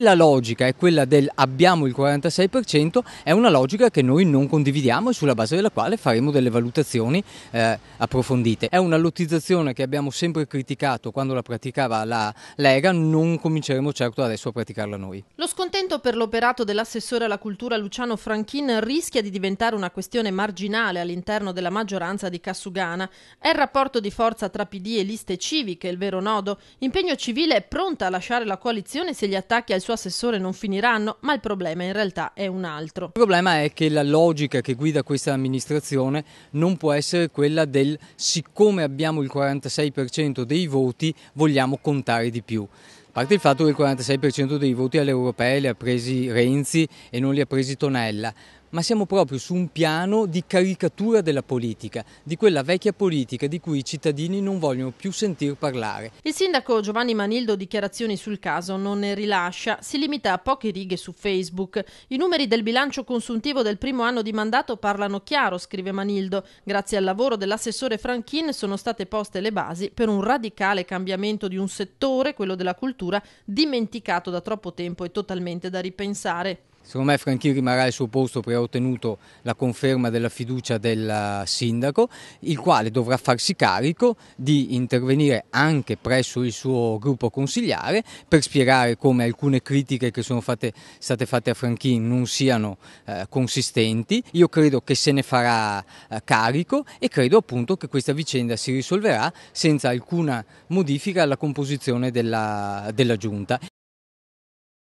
La logica è quella del abbiamo il 46%, è una logica che noi non condividiamo e sulla base della quale faremo delle valutazioni eh, approfondite. È una lottizzazione che abbiamo sempre criticato quando la praticava la Lega, non cominceremo certo adesso a praticarla noi. Lo scontento per l'operato dell'assessore alla cultura Luciano Franchin rischia di diventare una questione marginale all'interno della maggioranza di Cassugana. È il rapporto di forza tra PD e liste civiche il vero nodo. Impegno civile è pronta a lasciare la coalizione se gli attacchi al suo assessore non finiranno, ma il problema in realtà è un altro. Il problema è che la logica che guida questa amministrazione non può essere quella del siccome abbiamo il 46% dei voti vogliamo contare di più parte il fatto che il 46% dei voti alle europee li ha presi Renzi e non li ha presi Tonella, ma siamo proprio su un piano di caricatura della politica, di quella vecchia politica di cui i cittadini non vogliono più sentir parlare. Il sindaco Giovanni Manildo dichiarazioni sul caso non ne rilascia, si limita a poche righe su Facebook. I numeri del bilancio consuntivo del primo anno di mandato parlano chiaro, scrive Manildo. Grazie al lavoro dell'assessore Franchin sono state poste le basi per un radicale cambiamento di un settore, quello della cultura, addirittura dimenticato da troppo tempo e totalmente da ripensare. Secondo me Franchini rimarrà al suo posto perché ha ottenuto la conferma della fiducia del eh, sindaco, il quale dovrà farsi carico di intervenire anche presso il suo gruppo consigliare per spiegare come alcune critiche che sono fate, state fatte a Franchini non siano eh, consistenti. Io credo che se ne farà eh, carico e credo appunto che questa vicenda si risolverà senza alcuna modifica alla composizione della, della giunta.